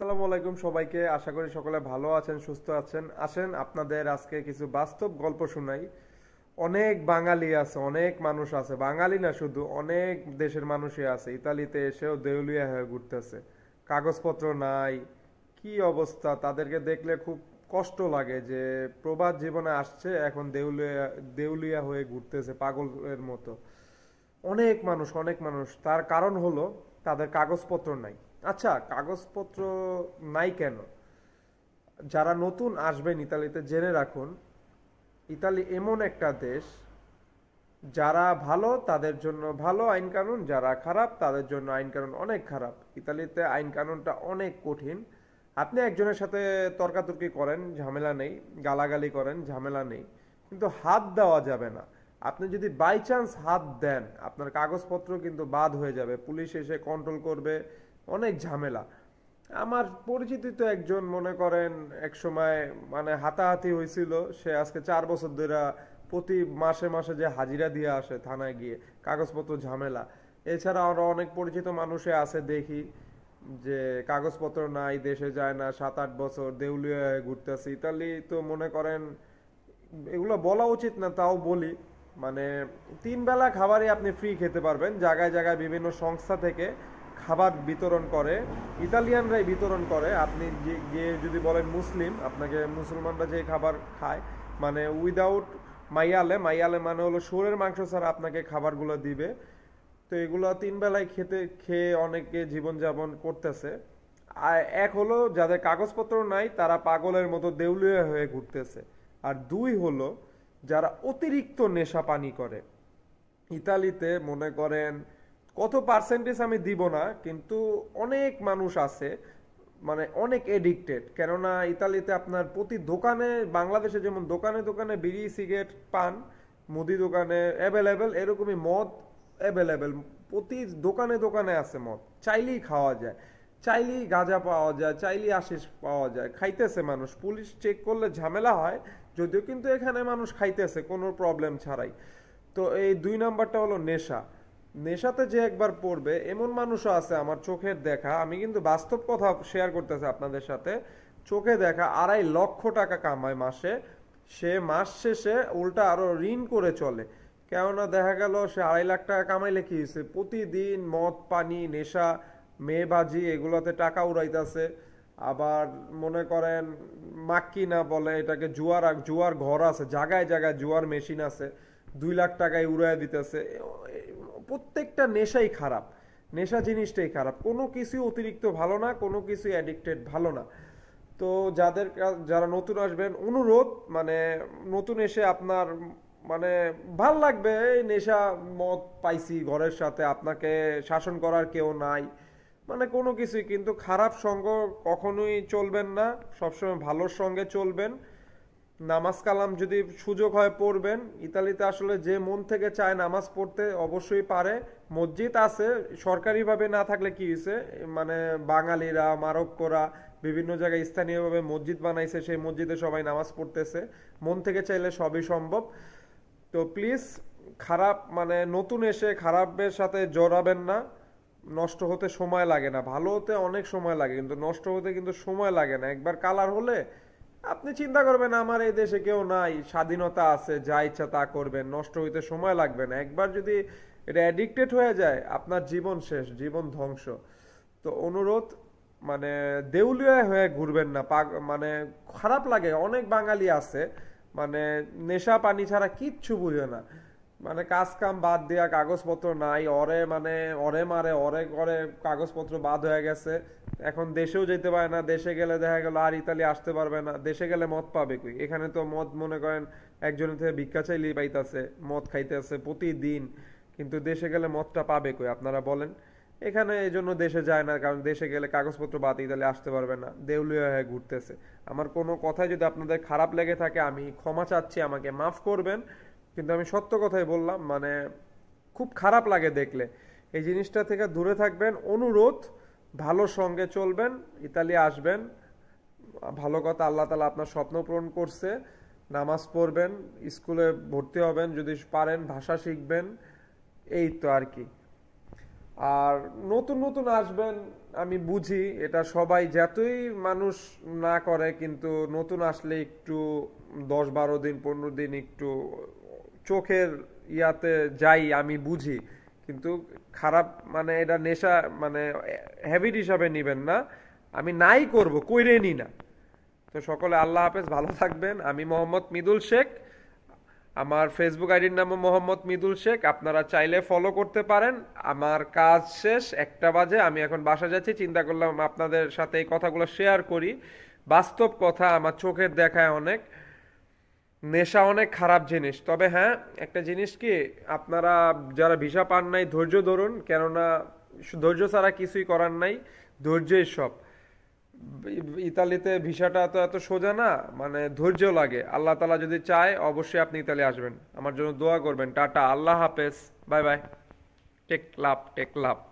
আসসালামু আলাইকুম সবাইকে আশা করি সকলে ভালো আছেন সুস্থ আছেন আসেন আপনাদের আজকে কিছু বাস্তব গল্প শোনাই অনেক বাঙালি আছে অনেক মানুষ আছে বাঙালি না শুধু অনেক দেশের মানুষই আছে ইতালিতে এসেও দেউলিয়া হয়ে ঘুরতেছে কাগজপত্র নাই কি অবস্থা তাদেরকে দেখলে খুব কষ্ট লাগে যে প্রবাদ জীবনে আসছে এখন দেউলিয়া দেউলিয়া হয়ে ঘুরতেছে পাগলের মতো অনেক মানুষ অনেক মানুষ তার কারণ হলো তাদের কাগজপত্র নাই আচ্ছা কাগজপত্র নাই কেন যারা নতুন আসবেন ইতালিতে জেনে রাখুন ইতালি এমন একটা দেশ যারা ভালো তাদের জন্য ভালো আইন কানুন যারা খারাপ তাদের জন্য আইন কানুন অনেক খারাপ ইতালিতে আইন কানুনটা অনেক কঠিন আপনি একজনের সাথে তর্কাতর্কি করেন ঝামেলা নেই গালাগালি করেন ঝামেলা নেই কিন্তু হাত দেওয়া যাবে না আপনি যদি বাই চান্স হাত দেন আপনার কাগজপত্র কিন্তু বাদ হয়ে যাবে পুলিশ এসে কন্ট্রোল করবে অনেক ঝামেলা আমার পরিচিতি তো একজন মনে করেন এক সময় মানে হাতাহাতি হয়েছিল সে আজকে চার বছর ধরে প্রতি মাসে মাসে যে হাজিরা দিয়ে আসে থানায় গিয়ে কাগজপত্র ঝামেলা এছাড়া আরও অনেক পরিচিত মানুষে আছে দেখি যে কাগজপত্র নাই দেশে যায় না সাত আট বছর দেউলিয়া ঘুরতেছি তাহলে তো মনে করেন এগুলো বলা উচিত না তাও বলি মানে তিন বেলা খাবারই আপনি ফ্রি খেতে পারবেন জায়গায় জায়গায় বিভিন্ন সংস্থা থেকে খাবার বিতরণ করে ইতালিয়ানরাই বিতরণ করে আপনি গিয়ে যদি বলেন মুসলিম আপনাকে মুসলমানরা যে খাবার খায় মানে উইদাউট মাইয়ালে মাইয়ালে মানে হলো সুরের মাংস ছাড়া আপনাকে খাবারগুলো দিবে তো এগুলো তিন বেলায় খেতে খেয়ে অনেকে জীবনযাপন করতেছে আর এক হলো যাদের কাগজপত্র নাই তারা পাগলের মতো দেউলিয়া হয়ে ঘুরতেছে আর দুই হলো যারা অতিরিক্ত নেশা পানি করে ইতালিতে মনে করেন কত পার্সেন্টেজ আমি দিব না কিন্তু অনেক মানুষ আছে মানে অনেক এডিক্টেড কেননা ইতালিতে আপনার প্রতি দোকানে বাংলাদেশে যেমন দোকানে দোকানে বিড়ি সিগারেট পান মুদি দোকানে অ্যাভেলেবেল এরকমই মদ অ্যাভেলেবেল প্রতি দোকানে দোকানে আছে মদ চাইলেই খাওয়া যায় চাইলেই গাঁজা পাওয়া যায় চাইলেই আশিস পাওয়া যায় খাইতেছে মানুষ পুলিশ চেক করলে ঝামেলা হয় যদিও কিন্তু এখানে মানুষ খাইতেছে কোনো প্রবলেম ছাড়াই তো এই দুই নাম্বারটা হলো নেশা নেশাতে যে একবার পড়বে এমন মানুষও আছে আমার চোখের দেখা আমি কিন্তু বাস্তব কথা শেয়ার করতেছি আপনাদের সাথে চোখে দেখা আড়াই লক্ষ টাকা কামায় মাসে সে মাস শেষে উল্টা আরও ঋণ করে চলে কেননা দেখা গেল সে আড়াই লাখ টাকা কামাইলে কি হয়েছে প্রতিদিন মদ পানি নেশা মেয়েবাজি এগুলোতে টাকা উড়াইতেছে আবার মনে করেন মাক্কি না বলে এটাকে জুয়ার জুয়ার ঘর আছে জায়গায় জায়গায় জুয়ার মেশিন আছে দুই লাখ টাকায় উড়াই দিতেছে প্রত্যেকটা নেশাই খারাপ নেশা জিনিসটাই খারাপ কোনো কিছু অতিরিক্ত ভালো না কোনো কিছু অ্যাডিক্টেড ভালো না তো যাদের যারা নতুন আসবেন অনুরোধ মানে নতুন এসে আপনার মানে ভাল লাগবে এই নেশা মদ পাইছি ঘরের সাথে আপনাকে শাসন করার কেউ নাই মানে কোনো কিছুই কিন্তু খারাপ সঙ্গ কখনোই চলবেন না সবসময় ভালোর সঙ্গে চলবেন নামাজ কালাম যদি সুযোগ হয় পড়বেন ইতালিতে আসলে যে মন থেকে চায় নামাজ পড়তে অবশ্যই পারে মসজিদ আছে সরকারিভাবে না থাকলে কি হয়েছে মানে বাঙালিরা মারক্করা বিভিন্ন জায়গায় স্থানীয়ভাবে মসজিদ বানাইছে সেই মসজিদে সবাই নামাজ পড়তেছে মন থেকে চাইলে সবই সম্ভব তো প্লিজ খারাপ মানে নতুন এসে খারাপের সাথে জড়াবেন না নষ্ট হতে সময় লাগে না ভালো হতে অনেক সময় লাগে কিন্তু নষ্ট হতে কিন্তু সময় লাগে না একবার কালার হলে আপনি চিন্তা করবেন আমার এই দেশে কেউ নাই স্বাধীনতা আছে যা ইচ্ছা তা করবেন নষ্ট হইতে সময় লাগবে না একবার যদি এটা অ্যাডিক্টেড হয়ে যায় আপনার জীবন শেষ জীবন ধ্বংস তো অনুরোধ মানে দেউলিয়া হয়ে ঘুরবেন না মানে খারাপ লাগে অনেক বাঙালি আছে মানে নেশা পানি ছাড়া কিচ্ছু বুঝে না মানে কাজ কাম বাদ দেওয়া কাগজপত্র নাই অরে মানে অরে মারে অরে করে কাগজপত্র বাদ হয়ে গেছে এখন দেশেও যেতে পারে না দেশে গেলে দেখা গেল আর ইতালি আসতে পারবে না দেশে গেলে মদ পাবে কই এখানে তো মদ মনে করেন একজনের থেকে ভিক্ষা চাইলে পাইতেছে মদ খাইতেছে প্রতিদিন কিন্তু দেশে গেলে মদটা পাবে কই আপনারা বলেন এখানে এই জন্য দেশে যায় না কারণ দেশে গেলে কাগজপত্র বাদ ইতালি আসতে পারবে না দেউলিয়া হয়ে ঘুরতেছে আমার কোনো কথায় যদি আপনাদের খারাপ লেগে থাকে আমি ক্ষমা চাচ্ছি আমাকে মাফ করবেন কিন্তু আমি সত্য কথাই বললাম মানে খুব খারাপ লাগে দেখলে এই জিনিসটা থেকে দূরে থাকবেন অনুরোধ ভালো সঙ্গে চলবেন ইতালি আসবেন ভালো কথা আল্লাহ তালা আপনার স্বপ্ন পূরণ করছে নামাজ পড়বেন স্কুলে ভর্তি হবেন যদি পারেন ভাষা শিখবেন এই তো আর কি আর নতুন নতুন আসবেন আমি বুঝি এটা সবাই যতই মানুষ না করে কিন্তু নতুন আসলে একটু দশ বারো দিন পনেরো দিন একটু চোখের ইয়াতে যাই আমি বুঝি কিন্তু খারাপ মানে এটা নেশা মানে হ্যাবিট হিসাবে নিবেন না আমি নাই করব কইরে নি না তো সকলে আল্লাহ হাফেজ ভালো থাকবেন আমি মোহাম্মদ মিদুল শেখ আমার ফেসবুক আইডির নাম মোহাম্মদ মিদুল শেখ আপনারা চাইলে ফলো করতে পারেন আমার কাজ শেষ একটা বাজে আমি এখন বাসা যাচ্ছি চিন্তা করলাম আপনাদের সাথে এই কথাগুলো শেয়ার করি বাস্তব কথা আমার চোখের দেখায় অনেক নেশা অনেক খারাপ জিনিস তবে হ্যাঁ একটা জিনিস কি আপনারা যারা ভিসা পান নাই ধৈর্য ধরুন কেননা ধৈর্য ছাড়া কিছুই করার নাই ধৈর্যই সব ইতালিতে ভিসাটা তো এত সোজা না মানে ধৈর্য লাগে আল্লাহ তালা যদি চায় অবশ্যই আপনি ইতালি আসবেন আমার জন্য দোয়া করবেন টাটা আল্লাহ হাফেজ bye bye take love take লাভ